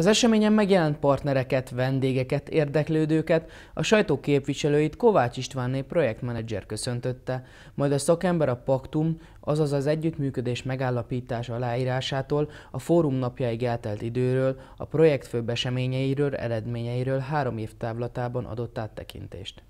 Az eseményen megjelent partnereket, vendégeket, érdeklődőket, a sajtó képviselőit Kovács Istvánné projektmenedzser köszöntötte, majd a szakember a paktum, azaz az együttműködés megállapítása aláírásától, a fórum napjáig eltelt időről, a projekt főbb eseményeiről, eredményeiről három év távlatában adott áttekintést.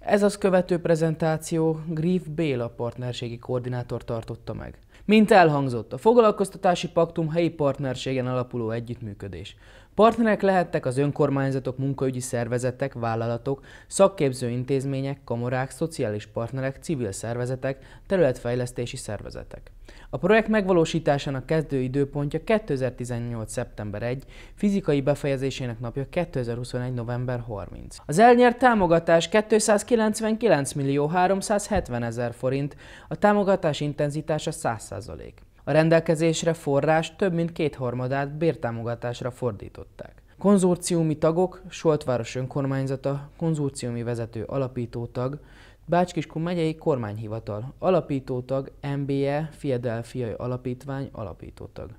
Ez az követő prezentáció Grief Béla partnerségi koordinátor tartotta meg. Mint elhangzott, a foglalkoztatási paktum helyi partnerségen alapuló együttműködés. Partnerek lehettek az önkormányzatok, munkaügyi szervezetek, vállalatok, szakképző intézmények, kamarák, szociális partnerek, civil szervezetek, területfejlesztési szervezetek. A projekt megvalósításának kezdő időpontja 2018. szeptember 1, fizikai befejezésének napja 2021. november 30. Az elnyert támogatás 299 millió 370 ezer forint, a támogatás intenzitása 100 százalék. A rendelkezésre forrás több mint kétharmadát bértámogatásra fordították. Konzorciumi tagok, Soltváros önkormányzata, konzorciumi vezető alapítótag, bács megyei kormányhivatal, alapítótag, MBE, Fiedelfiai alapítvány, alapítótag.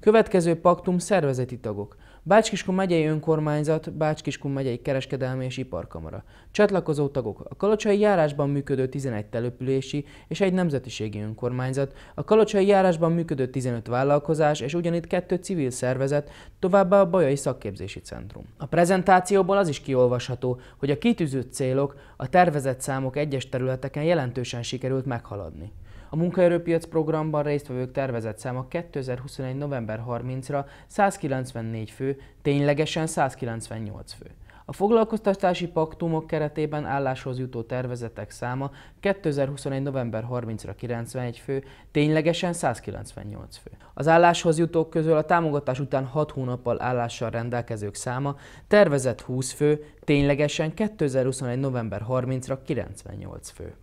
Következő paktum szervezeti tagok, Bácskiskun megyei önkormányzat, Bácskiskun megyei kereskedelmi és iparkamara. Csatlakozó tagok a Kalocsai járásban működő 11 települési és egy nemzetiségi önkormányzat, a Kalocsai járásban működő 15 vállalkozás és ugyanitt kettő civil szervezet, továbbá a Bajai Szakképzési Centrum. A prezentációból az is kiolvasható, hogy a kitűzött célok, a tervezett számok egyes területeken jelentősen sikerült meghaladni. A munkaerőpiac programban résztvevők tervezett száma 2021. november 30-ra 194 fő, ténylegesen 198 fő. A foglalkoztatási paktumok keretében álláshoz jutó tervezetek száma 2021. november 30-ra 91 fő, ténylegesen 198 fő. Az álláshoz jutók közül a támogatás után 6 hónappal állással rendelkezők száma tervezett 20 fő, ténylegesen 2021. november 30-ra 98 fő.